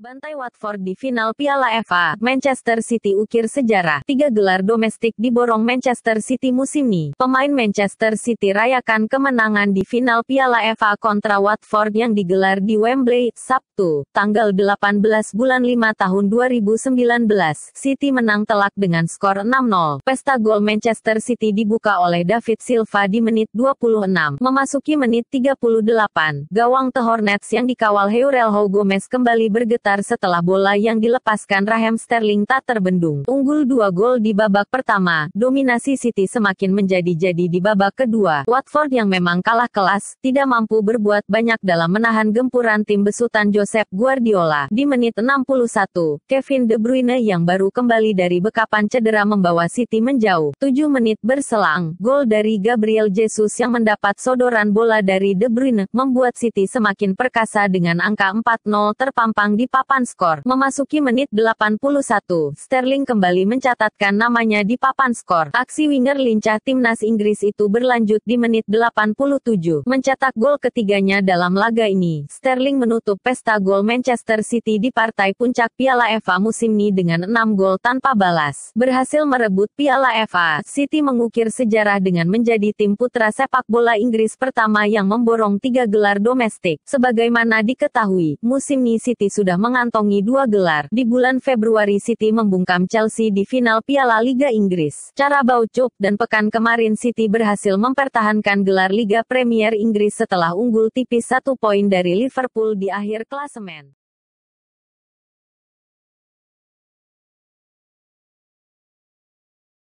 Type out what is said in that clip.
Bantai Watford di final Piala FA, Manchester City ukir sejarah. Tiga gelar domestik diborong Manchester City musim ini. Pemain Manchester City rayakan kemenangan di final Piala FA kontra Watford yang digelar di Wembley, Sabtu, tanggal 18 bulan 5 tahun 2019. City menang telak dengan skor 6-0. Pesta gol Manchester City dibuka oleh David Silva di menit 26. Memasuki menit 38, gawang The Hornets yang dikawal Heurel Gomez kembali bergetar setelah bola yang dilepaskan Raheem Sterling tak terbendung. Unggul dua gol di babak pertama, dominasi City semakin menjadi-jadi di babak kedua. Watford yang memang kalah kelas, tidak mampu berbuat banyak dalam menahan gempuran tim besutan Josep Guardiola. Di menit 61, Kevin De Bruyne yang baru kembali dari bekapan cedera membawa City menjauh. 7 menit berselang, gol dari Gabriel Jesus yang mendapat sodoran bola dari De Bruyne, membuat City semakin perkasa dengan angka 4-0 terpampang di papan skor. Memasuki menit 81, Sterling kembali mencatatkan namanya di papan skor. Aksi winger lincah timnas Inggris itu berlanjut di menit 87, mencetak gol ketiganya dalam laga ini. Sterling menutup pesta gol Manchester City di partai puncak Piala FA musim ini dengan 6 gol tanpa balas. Berhasil merebut Piala FA, City mengukir sejarah dengan menjadi tim putra sepak bola Inggris pertama yang memborong tiga gelar domestik. Sebagaimana diketahui, musim ini City sudah mengantongi dua gelar. Di bulan Februari City membungkam Chelsea di final Piala Liga Inggris. Cara bau Baucup dan pekan kemarin City berhasil mempertahankan gelar Liga Premier Inggris setelah unggul tipis satu poin dari Liverpool di akhir klasemen.